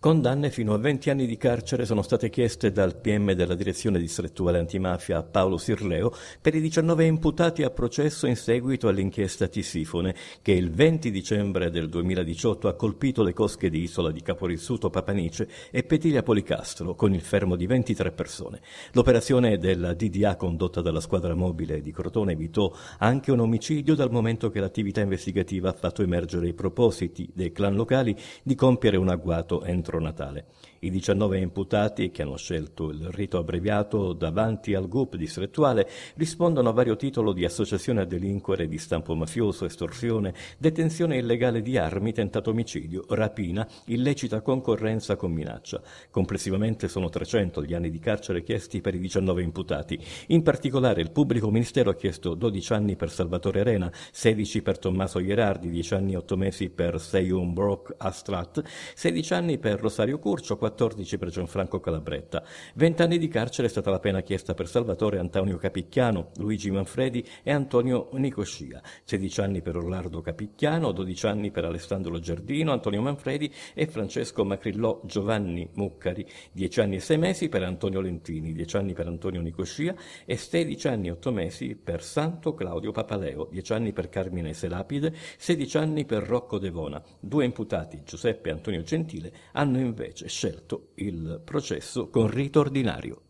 Condanne fino a 20 anni di carcere sono state chieste dal PM della Direzione Distrettuale Antimafia Paolo Sirleo per i 19 imputati a processo in seguito all'inchiesta Tisifone che il 20 dicembre del 2018 ha colpito le cosche di Isola di Caporizzuto Papanice e Petilia Policastro con il fermo di 23 persone. L'operazione della DDA condotta dalla squadra mobile di Crotone evitò anche un omicidio dal momento che l'attività investigativa ha fatto emergere i propositi dei clan locali di compiere un agguato entro centro Natale. I 19 imputati, che hanno scelto il rito abbreviato davanti al GUP distrettuale, rispondono a vario titolo di associazione a delinquere di stampo mafioso, estorsione, detenzione illegale di armi, tentato omicidio, rapina, illecita concorrenza con minaccia. Complessivamente sono 300 gli anni di carcere chiesti per i 19 imputati. In particolare il pubblico ministero ha chiesto 12 anni per Salvatore Arena, 16 per Tommaso Ierardi, 10 anni e 8 mesi per Seyum Brock Astrat, 16 anni per per Rosario Curcio, 14 per Gianfranco Calabretta. 20 anni di carcere è stata la pena chiesta per Salvatore Antonio Capicchiano, Luigi Manfredi e Antonio Nicoscia. 16 anni per Orlando Capicchiano, 12 anni per Alessandro Giardino, Antonio Manfredi e Francesco Macrillò Giovanni Muccari. 10 anni e 6 mesi per Antonio Lentini, 10 anni per Antonio Nicoscia e 16 anni e 8 mesi per Santo Claudio Papaleo, 10 anni per Carmine Selapide, 16 anni per Rocco Devona. Due imputati, Giuseppe e Antonio Gentile, hanno hanno invece scelto il processo con rito ordinario.